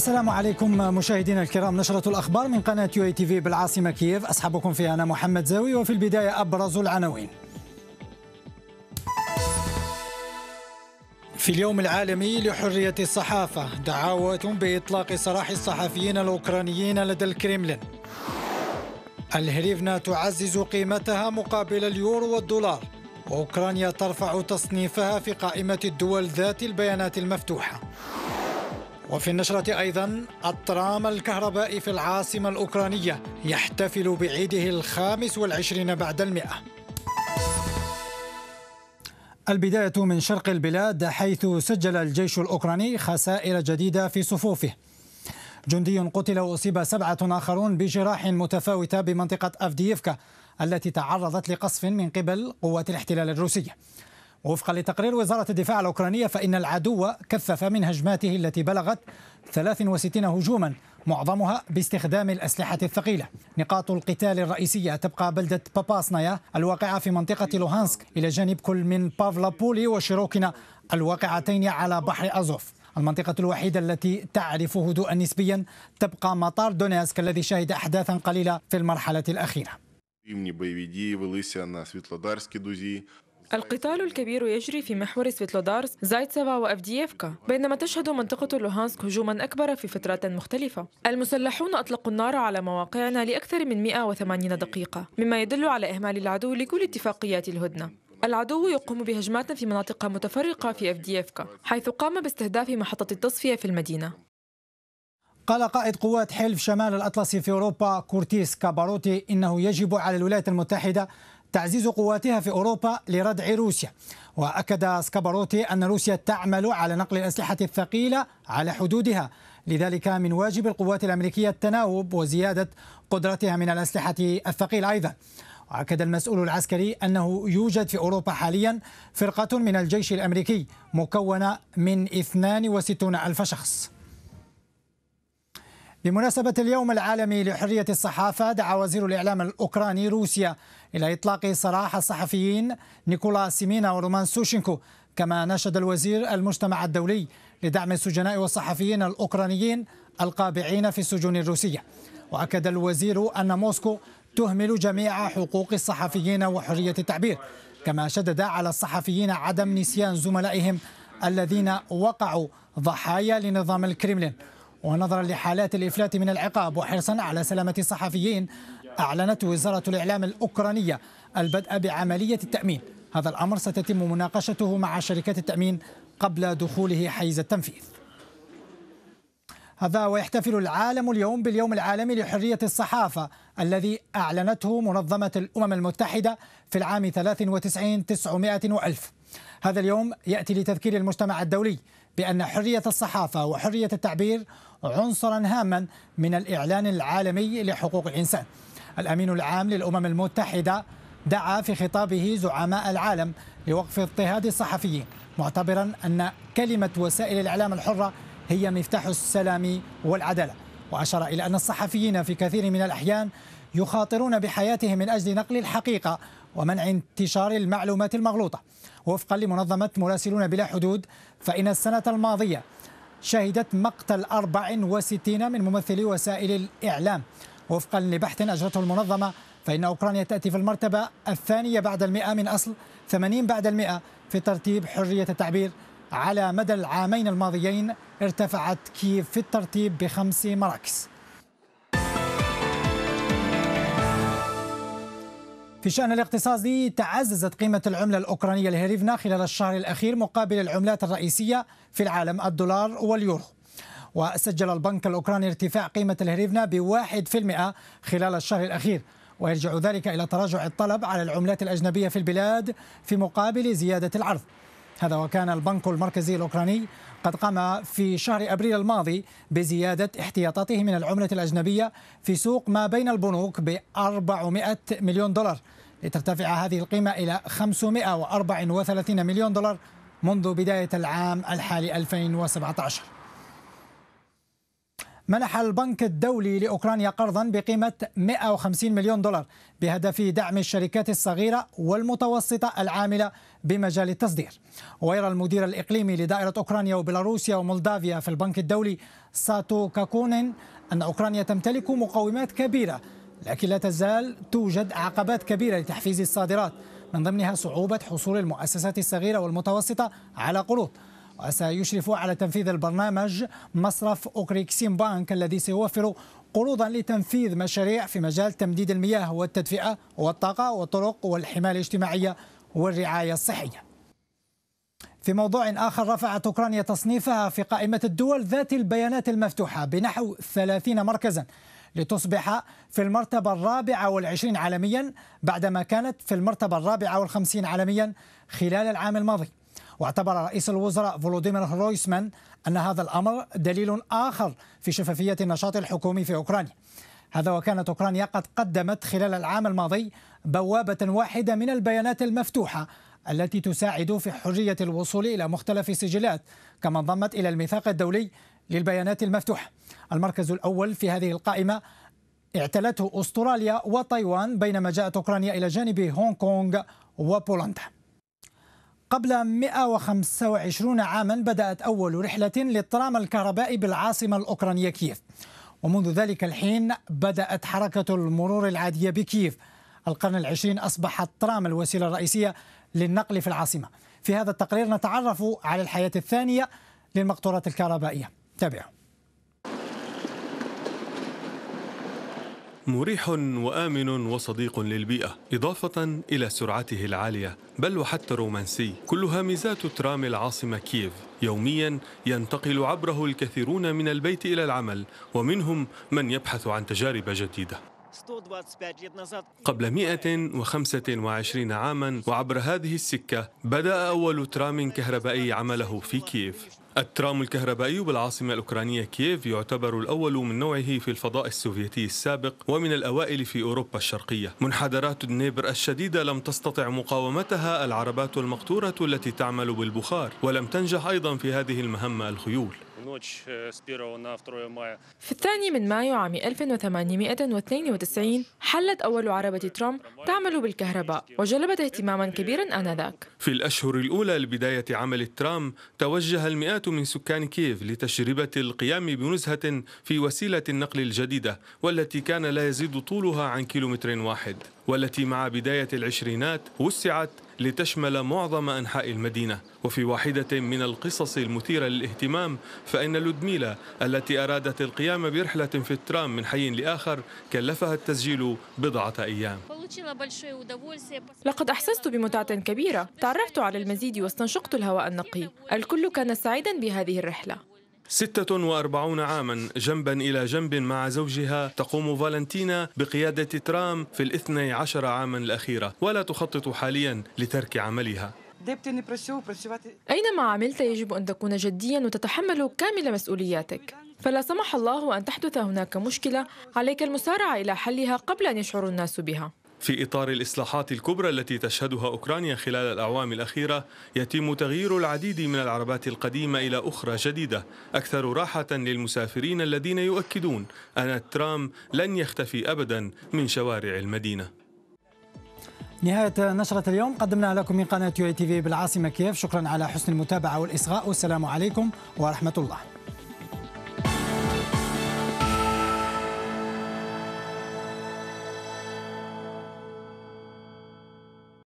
السلام عليكم مشاهدينا الكرام نشرة الأخبار من قناة يو اي تي في بالعاصمة كييف أصحابكم في أنا محمد زاوي وفي البداية أبرز العناوين في اليوم العالمي لحرية الصحافة دعاوة بإطلاق سراح الصحفيين الأوكرانيين لدى الكريملين الهريفنا تعزز قيمتها مقابل اليورو والدولار وأوكرانيا ترفع تصنيفها في قائمة الدول ذات البيانات المفتوحة وفي النشرة أيضا الترام الكهربائي في العاصمة الأوكرانية يحتفل بعيده الخامس والعشرين بعد المئة البداية من شرق البلاد حيث سجل الجيش الأوكراني خسائر جديدة في صفوفه جندي قتل وأصيب سبعة آخرون بجراح متفاوتة بمنطقة أفدييفكا التي تعرضت لقصف من قبل قوات الاحتلال الروسي وفقا لتقرير وزارة الدفاع الأوكرانية فإن العدو كثف من هجماته التي بلغت 63 هجوما معظمها باستخدام الأسلحة الثقيلة نقاط القتال الرئيسية تبقى بلدة باباسنايا الواقعة في منطقة لوهانسك إلى جانب كل من بافلابولي وشيروكينا الواقعتين على بحر أزوف المنطقة الوحيدة التي تعرف هدوءا نسبيا تبقى مطار دونيسك الذي شهد أحداثا قليلة في المرحلة الأخيرة القتال الكبير يجري في محور سفيتلودارس زايتسفا وأفدييفكا بينما تشهد منطقة لوهانسك هجوما أكبر في فترات مختلفة المسلحون أطلقوا النار على مواقعنا لأكثر من 180 دقيقة مما يدل على إهمال العدو لكل اتفاقيات الهدنة العدو يقوم بهجمات في مناطق متفرقة في أفدييفكا حيث قام باستهداف محطة التصفية في المدينة قال قائد قوات حلف شمال الأطلسي في أوروبا كورتيس كاباروتي إنه يجب على الولايات المتحدة تعزيز قواتها في أوروبا لردع روسيا وأكد سكابروتي أن روسيا تعمل على نقل الأسلحة الثقيلة على حدودها لذلك من واجب القوات الأمريكية التناوب وزيادة قدرتها من الأسلحة الثقيلة أيضا وأكد المسؤول العسكري أنه يوجد في أوروبا حاليا فرقة من الجيش الأمريكي مكونة من 62 ألف شخص بمناسبة اليوم العالمي لحرية الصحافة دعا وزير الإعلام الأوكراني روسيا إلى إطلاق سراح الصحفيين نيكولا سيمينا ورومان سوشينكو كما نشد الوزير المجتمع الدولي لدعم السجناء والصحفيين الأوكرانيين القابعين في السجون الروسية وأكد الوزير أن موسكو تهمل جميع حقوق الصحفيين وحرية التعبير كما شدد على الصحفيين عدم نسيان زملائهم الذين وقعوا ضحايا لنظام الكريملين ونظرا لحالات الإفلات من العقاب وحرصا على سلامة الصحفيين أعلنت وزارة الإعلام الأوكرانية البدء بعملية التأمين هذا الأمر ستتم مناقشته مع شركات التأمين قبل دخوله حيز التنفيذ هذا ويحتفل العالم اليوم باليوم العالمي لحرية الصحافة الذي أعلنته منظمة الأمم المتحدة في العام 93 900 وألف هذا اليوم يأتي لتذكير المجتمع الدولي بأن حرية الصحافة وحرية التعبير عنصرا هاما من الإعلان العالمي لحقوق الإنسان الأمين العام للأمم المتحدة دعا في خطابه زعماء العالم لوقف اضطهاد الصحفيين معتبرا أن كلمة وسائل الإعلام الحرة هي مفتاح السلام والعدالة وأشار إلى أن الصحفيين في كثير من الأحيان يخاطرون بحياتهم من أجل نقل الحقيقة ومنع انتشار المعلومات المغلوطة وفقا لمنظمة مراسلون بلا حدود فإن السنة الماضية شهدت مقتل 64 من ممثلي وسائل الإعلام وفقا لبحث أجرته المنظمة فإن أوكرانيا تأتي في المرتبة الثانية بعد المئة من أصل 80 بعد المئة في ترتيب حرية التعبير على مدى العامين الماضيين ارتفعت كييف في الترتيب بخمس مراكز في الشأن الاقتصادي تعززت قيمة العملة الأوكرانية الهريفنا خلال الشهر الأخير مقابل العملات الرئيسية في العالم الدولار واليورو وسجل البنك الأوكراني ارتفاع قيمة الهريفنا بواحد في المئة خلال الشهر الأخير ويرجع ذلك إلى تراجع الطلب على العملات الأجنبية في البلاد في مقابل زيادة العرض هذا وكان البنك المركزي الأوكراني قد قام في شهر أبريل الماضي بزيادة احتياطاته من العملة الأجنبية في سوق ما بين البنوك ب 400 مليون دولار لترتفع هذه القيمة إلى 534 مليون دولار منذ بداية العام الحالي 2017 منح البنك الدولي لأوكرانيا قرضا بقيمة 150 مليون دولار بهدف دعم الشركات الصغيرة والمتوسطة العاملة بمجال التصدير ويرى المدير الإقليمي لدائرة أوكرانيا وبيلاروسيا ومولدافيا في البنك الدولي ساتو كاكونين أن أوكرانيا تمتلك مقومات كبيرة لكن لا تزال توجد عقبات كبيرة لتحفيز الصادرات من ضمنها صعوبة حصول المؤسسات الصغيرة والمتوسطة على قروض وسيشرف على تنفيذ البرنامج مصرف أوكريكسين بانك الذي سيوفر قروضا لتنفيذ مشاريع في مجال تمديد المياه والتدفئة والطاقة والطرق والحماية الاجتماعية والرعاية الصحية في موضوع آخر رفعت أوكرانيا تصنيفها في قائمة الدول ذات البيانات المفتوحة بنحو 30 مركزا لتصبح في المرتبة الرابعة والعشرين عالميا بعدما كانت في المرتبة الرابعة والخمسين عالميا خلال العام الماضي واعتبر رئيس الوزراء فولوديمير رويسمان أن هذا الأمر دليل آخر في شفافية النشاط الحكومي في أوكرانيا هذا وكانت أوكرانيا قد قدمت خلال العام الماضي بوابة واحدة من البيانات المفتوحة التي تساعد في حرية الوصول إلى مختلف السجلات كما انضمت إلى الميثاق الدولي للبيانات المفتوحة المركز الأول في هذه القائمة اعتلته أستراليا وتايوان بينما جاءت أوكرانيا إلى جانب هونغ كونغ وبولندا قبل 125 عاما بدأت أول رحلة للترام الكهربائي بالعاصمة الأوكرانية كييف ومنذ ذلك الحين بدأت حركة المرور العادية بكييف القرن العشرين أصبح الترام الوسيلة الرئيسية للنقل في العاصمة في هذا التقرير نتعرف على الحياة الثانية للمقطورات الكهربائية تابعوا مريح وآمن وصديق للبيئة إضافة إلى سرعته العالية بل وحتى رومانسي كلها ميزات ترام العاصمة كييف يوميا ينتقل عبره الكثيرون من البيت إلى العمل ومنهم من يبحث عن تجارب جديدة قبل 125 عاما وعبر هذه السكة بدأ أول ترام كهربائي عمله في كييف الترام الكهربائي بالعاصمة الأوكرانية كييف يعتبر الأول من نوعه في الفضاء السوفيتي السابق ومن الأوائل في أوروبا الشرقية منحدرات النيبر الشديدة لم تستطع مقاومتها العربات المقطورة التي تعمل بالبخار ولم تنجح أيضا في هذه المهمة الخيول Э, في الثاني من مايو عام 1892 حلت أول عربة ترامب تعمل بالكهرباء وجلبت اهتماما كبيرا آنذاك في الأشهر الأولى لبداية عمل ترامب توجه المئات من سكان كييف لتجربة القيام بنزهة في وسيلة النقل الجديدة والتي كان لا يزيد طولها عن كيلومتر واحد والتي مع بداية العشرينات وسعت لتشمل معظم أنحاء المدينة وفي واحدة من القصص المثيرة للاهتمام فإن لودميلا التي أرادت القيام برحلة في الترام من حي لآخر كلفها التسجيل بضعة أيام لقد أحسست بمتعة كبيرة تعرفت على المزيد واستنشقت الهواء النقي الكل كان سعيدا بهذه الرحلة 46 عاما جنبا إلى جنب مع زوجها تقوم فالنتينا بقيادة ترام في الاثني عشر عاما الأخيرة ولا تخطط حاليا لترك عملها أينما عملت يجب أن تكون جديا وتتحمل كامل مسؤولياتك فلا سمح الله أن تحدث هناك مشكلة عليك المسارعة إلى حلها قبل أن يشعر الناس بها في إطار الإصلاحات الكبرى التي تشهدها أوكرانيا خلال الأعوام الأخيرة يتم تغيير العديد من العربات القديمة إلى أخرى جديدة أكثر راحة للمسافرين الذين يؤكدون أن الترام لن يختفي أبدا من شوارع المدينة نهاية نشرة اليوم قدمنا لكم من قناة يو تي في بالعاصمة كييف شكرا على حسن المتابعة والإصغاء والسلام عليكم ورحمة الله